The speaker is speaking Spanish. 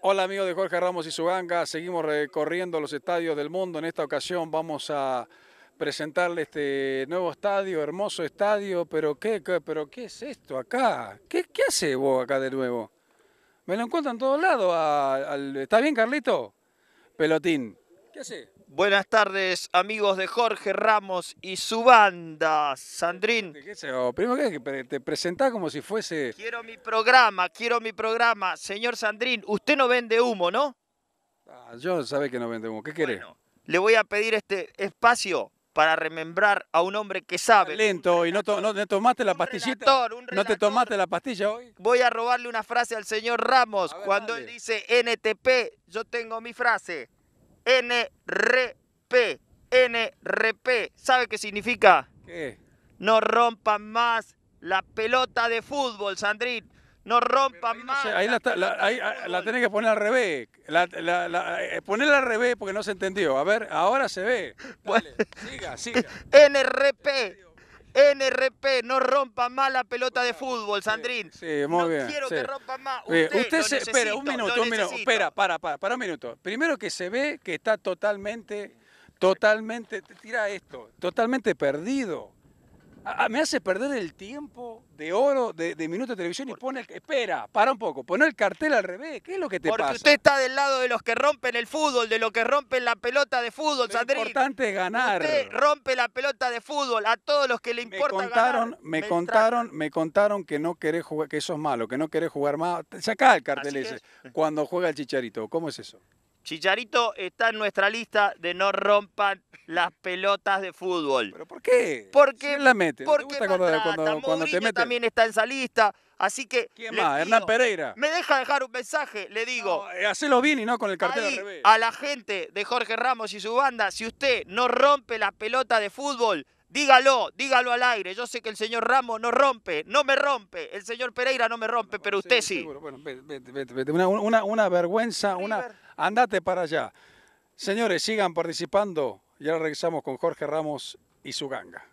Hola amigos de Jorge Ramos y su ganga, seguimos recorriendo los estadios del mundo. En esta ocasión vamos a presentarle este nuevo estadio, hermoso estadio, pero qué, pero qué es esto acá? ¿Qué, hace vos acá de nuevo? Me lo encuentro en todos lados. Ah, al, ¿Está bien, Carlito? Pelotín. ¿Qué hace? Buenas tardes, amigos de Jorge Ramos y su banda. Sandrín. Primero que te presentás como si fuese... Quiero mi programa, quiero mi programa. Señor Sandrín, usted no vende humo, ¿no? Ah, yo sabe que no vende humo. ¿Qué quiere le voy a pedir este espacio para remembrar a un hombre que sabe. Lento, y no, te tomaste la pastillita. No te tomaste la pastilla hoy. Voy a robarle una frase al señor Ramos. Cuando él dice NTP, yo tengo mi frase. NRP. NRP. ¿Sabe qué significa? ¿Qué? No rompan más la pelota de fútbol, Sandrín. No rompan más. ahí la, ahí, ah, la, tenés que poner al revés. Eh, ponerla al revés porque no se entendió. A ver, ahora se ve. Dale, siga, siga. NRP. NRP, no rompa más la pelota de fútbol, Sandrín. Sí, muy no quiero que rompa más. Usted, se, espera, un minuto, un minuto. Espera, para, para, para un minuto. Primero que se ve que está totalmente, totalmente, tira esto, totalmente perdido me hace perder el tiempo de oro de, de minuto de televisión y pone el, espera, para un poco, pone el cartel al revés, ¿qué es lo que te pasa? Porque usted está del lado de los que rompen el fútbol, de los que rompen la pelota de fútbol, Lo importante es ganar. Usted rompe la pelota de fútbol a todos los que le importa me contaron, Me, contaron, me contaron que no querés jugar, que eso es malo, que no querés jugar más. Sacá el cartel ese cuando juega el Chicharito, ¿cómo es eso? Chicharito está en nuestra lista de no rompan las pelotas de fútbol. ¿Pero por qué? Porque la mete? porque también está en esa lista. Así que. ¿Quién más? Hernán Pereira. Me deja dejar un mensaje, le digo. Eh, hacelo bien y no con el cartel al revés. A la gente de Jorge Ramos y su banda, si usted no rompe la pelota de fútbol, dígalo, dígalo al aire. Yo sé que el señor Ramos no rompe, no me rompe. El señor Pereira no me rompe, pero usted sí. Bueno, Una, una, vergüenza, una. Andate para allá. Señores, sigan participando y ahora regresamos con Jorge Ramos y su ganga.